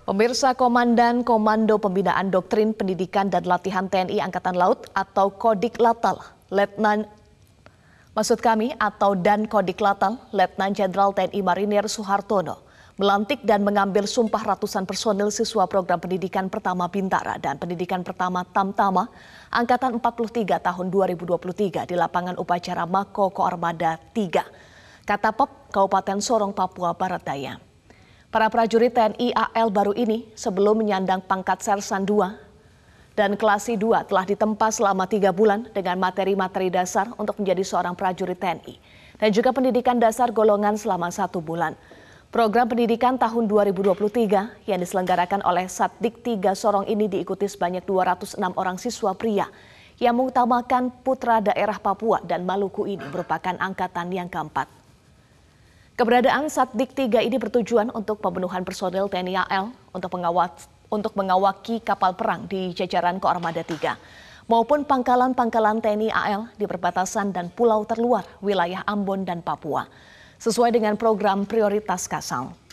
Pemirsa Komandan Komando Pembinaan Doktrin Pendidikan dan Latihan TNI Angkatan Laut atau Kodik Latal, Letnan maksud kami atau Dan Kodik Latal, Letnan Jenderal TNI Marinir Soehartono melantik dan mengambil sumpah ratusan personil siswa program pendidikan pertama Bintara dan pendidikan pertama Tamtama angkatan 43 tahun 2023 di lapangan upacara Mako Koarmada 3, Katapep, Kabupaten Sorong, Papua Barat Daya. Para prajurit TNI AL baru ini sebelum menyandang pangkat Sersan dua dan Kelasi II telah ditempa selama tiga bulan dengan materi-materi dasar untuk menjadi seorang prajurit TNI dan juga pendidikan dasar golongan selama satu bulan. Program pendidikan tahun 2023 yang diselenggarakan oleh Satdik 3 Sorong ini diikuti sebanyak 206 orang siswa pria yang mengutamakan putra daerah Papua dan Maluku ini merupakan angkatan yang keempat. Keberadaan Satdik 3 ini bertujuan untuk pembunuhan personil TNI AL untuk pengawat, untuk mengawaki kapal perang di jajaran Koarmada 3 maupun pangkalan-pangkalan TNI AL di perbatasan dan pulau terluar wilayah Ambon dan Papua sesuai dengan program prioritas Kasal.